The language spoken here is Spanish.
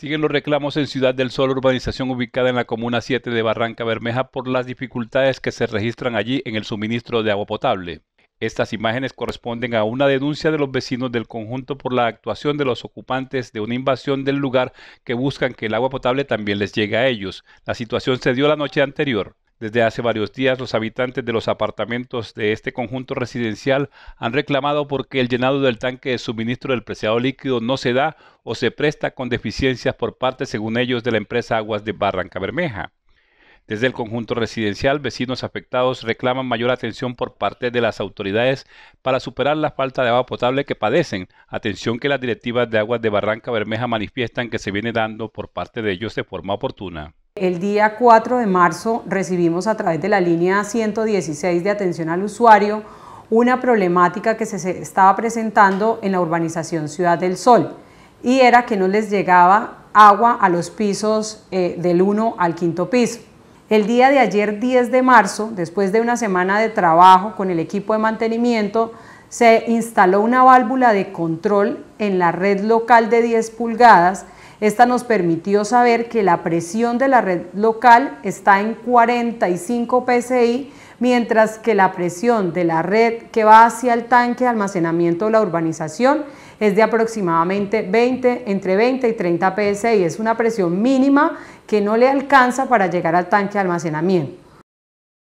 Siguen los reclamos en Ciudad del Sol, urbanización ubicada en la Comuna 7 de Barranca Bermeja, por las dificultades que se registran allí en el suministro de agua potable. Estas imágenes corresponden a una denuncia de los vecinos del conjunto por la actuación de los ocupantes de una invasión del lugar que buscan que el agua potable también les llegue a ellos. La situación se dio la noche anterior. Desde hace varios días, los habitantes de los apartamentos de este conjunto residencial han reclamado porque el llenado del tanque de suministro del preciado líquido no se da o se presta con deficiencias por parte, según ellos, de la empresa Aguas de Barranca Bermeja. Desde el conjunto residencial, vecinos afectados reclaman mayor atención por parte de las autoridades para superar la falta de agua potable que padecen, atención que las directivas de aguas de Barranca Bermeja manifiestan que se viene dando por parte de ellos de forma oportuna. El día 4 de marzo recibimos a través de la línea 116 de atención al usuario una problemática que se estaba presentando en la urbanización Ciudad del Sol y era que no les llegaba agua a los pisos eh, del 1 al quinto piso. El día de ayer 10 de marzo, después de una semana de trabajo con el equipo de mantenimiento, se instaló una válvula de control en la red local de 10 pulgadas esta nos permitió saber que la presión de la red local está en 45 psi, mientras que la presión de la red que va hacia el tanque de almacenamiento de la urbanización es de aproximadamente 20, entre 20 y 30 psi. Es una presión mínima que no le alcanza para llegar al tanque de almacenamiento.